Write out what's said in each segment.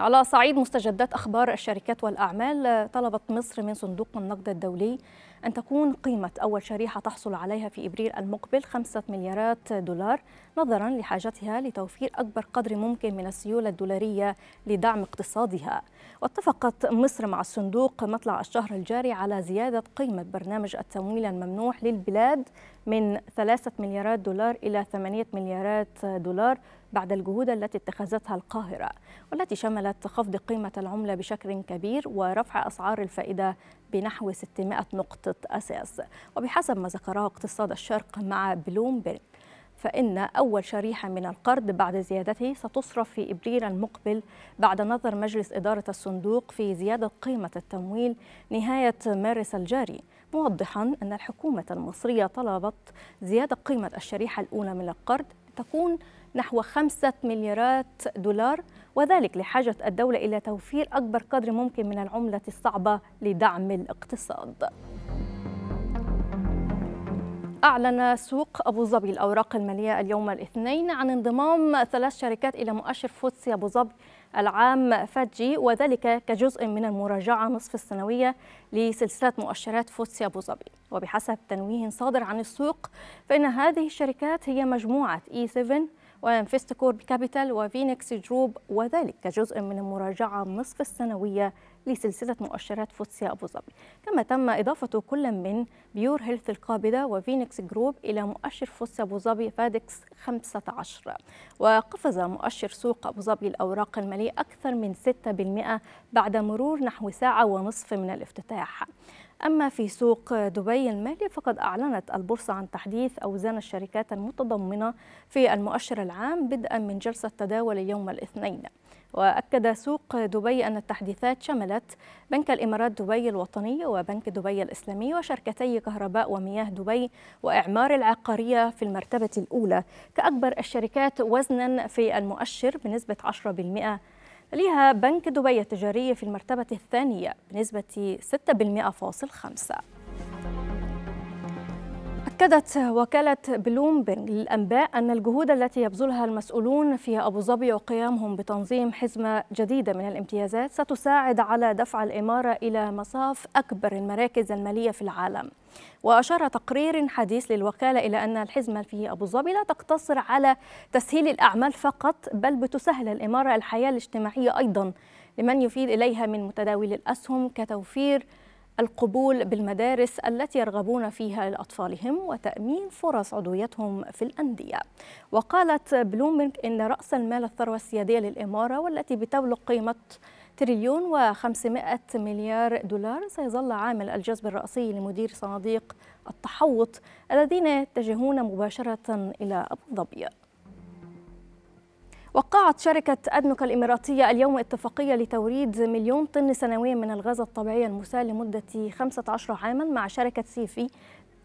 على صعيد مستجدات أخبار الشركات والأعمال طلبت مصر من صندوق النقد الدولي أن تكون قيمة أول شريحة تحصل عليها في إبريل المقبل خمسه مليارات دولار نظرا لحاجتها لتوفير أكبر قدر ممكن من السيولة الدولارية لدعم اقتصادها واتفقت مصر مع الصندوق مطلع الشهر الجاري على زيادة قيمة برنامج التمويل الممنوح للبلاد من 3 مليارات دولار إلى 8 مليارات دولار بعد الجهود التي اتخذتها القاهرة والتي شملت خفض قيمة العملة بشكل كبير ورفع أسعار الفائدة بنحو 600 نقطة أساس وبحسب ما ذكره اقتصاد الشرق مع بلومبرج فإن أول شريحة من القرض بعد زيادته ستصرف في إبريل المقبل بعد نظر مجلس إدارة الصندوق في زيادة قيمة التمويل نهاية مارس الجاري موضحا أن الحكومة المصرية طلبت زيادة قيمة الشريحة الأولى من القرض تكون نحو خمسة مليارات دولار وذلك لحاجة الدولة إلى توفير أكبر قدر ممكن من العملة الصعبة لدعم الاقتصاد أعلن سوق أبو ظبي الأوراق المالية اليوم الاثنين عن انضمام ثلاث شركات إلى مؤشر فوتسي أبو ظبي العام فاتجي وذلك كجزء من المراجعة نصف السنوية لسلسلة مؤشرات فوتسي أبو ظبي وبحسب تنويه صادر عن السوق فإن هذه الشركات هي مجموعة إي 7 وانفستكور كابيتال وفينكس جروب وذلك كجزء من المراجعة نصف السنوية لسلسلة مؤشرات فوتسي أبو ظبي كما تم إضافة كل من بيور هيلث القابضة وفينيكس جروب إلى مؤشر فوتسي أبو ظبي فادكس 15 وقفز مؤشر سوق أبو ظبي الأوراق المالية أكثر من 6% بعد مرور نحو ساعة ونصف من الافتتاح أما في سوق دبي المالي فقد أعلنت البورصة عن تحديث أوزان الشركات المتضمنة في المؤشر العام بدءا من جلسة تداول يوم الاثنين وأكد سوق دبي أن التحديثات شملت بنك الإمارات دبي الوطني وبنك دبي الإسلامي وشركتي كهرباء ومياه دبي وإعمار العقارية في المرتبة الأولى كأكبر الشركات وزنا في المؤشر بنسبة 10% لها بنك دبي التجاري في المرتبة الثانية بنسبة 6.5 أكدت وكالة بلومبرج للأنباء أن الجهود التي يبذلها المسؤولون في أبو ظبي وقيامهم بتنظيم حزمة جديدة من الامتيازات ستساعد على دفع الإمارة إلى مصاف أكبر المراكز المالية في العالم وأشار تقرير حديث للوكالة إلى أن الحزمة في أبو ظبي لا تقتصر على تسهيل الأعمال فقط بل بتسهل الإمارة الحياة الاجتماعية أيضا لمن يفيد إليها من متداول الأسهم كتوفير القبول بالمدارس التي يرغبون فيها لأطفالهم وتأمين فرص عضويتهم في الأندية وقالت بلومبرج إن رأس المال الثروة السيادية للإمارة والتي بتبلغ قيمة تريليون و500 مليار دولار سيظل عامل الجذب الرئيسي لمدير صناديق التحوط الذين يتجهون مباشرة إلى أبو ظبي وقعت شركة أدنوك الإماراتية اليوم اتفاقية لتوريد مليون طن سنويا من الغاز الطبيعي المسال لمدة 15 عاما مع شركة سيفي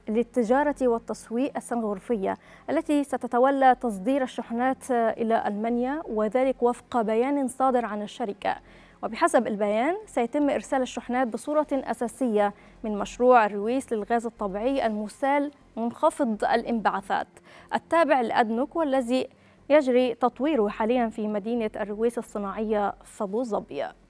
للتجارة والتسويق السنغرفية التي ستتولى تصدير الشحنات إلى ألمانيا وذلك وفق بيان صادر عن الشركة وبحسب البيان سيتم إرسال الشحنات بصورة أساسية من مشروع الرويس للغاز الطبيعي المسال منخفض الانبعاثات التابع لأدنوك والذي يجري تطويره حاليا في مدينة الرويس الصناعية في أبو ظبي